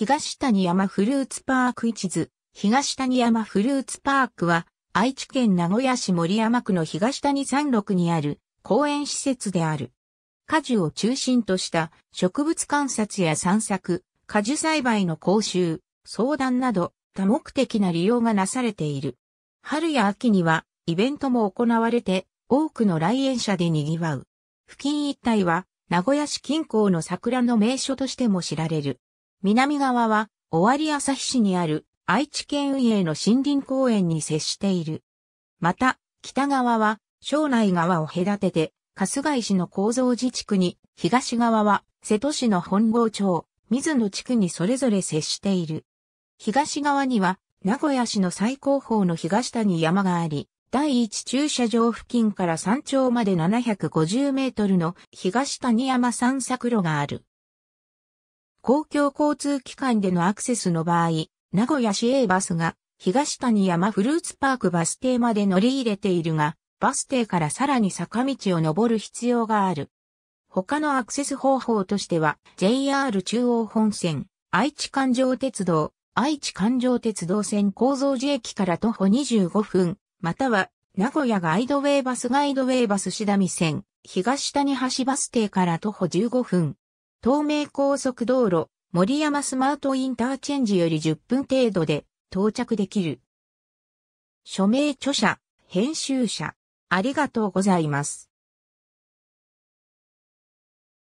東谷山フルーツパーク一図。東谷山フルーツパークは、愛知県名古屋市森山区の東谷山麓にある公園施設である。果樹を中心とした植物観察や散策、果樹栽培の講習、相談など多目的な利用がなされている。春や秋にはイベントも行われて多くの来園者で賑わう。付近一帯は名古屋市近郊の桜の名所としても知られる。南側は、尾張旭市にある愛知県運営の森林公園に接している。また、北側は、庄内川を隔てて、春日井市の構造自治区に、東側は、瀬戸市の本郷町、水野地区にそれぞれ接している。東側には、名古屋市の最高峰の東谷山があり、第一駐車場付近から山頂まで750メートルの東谷山散策路がある。公共交通機関でのアクセスの場合、名古屋市営バスが東谷山フルーツパークバス停まで乗り入れているが、バス停からさらに坂道を登る必要がある。他のアクセス方法としては、JR 中央本線、愛知環状鉄道、愛知環状鉄道線構造寺駅から徒歩25分、または、名古屋ガイドウェイバスガイドウェイバスしだみ線、東谷橋バス停から徒歩15分、東名高速道路、森山スマートインターチェンジより10分程度で到着できる。署名著者、編集者、ありがとうございます。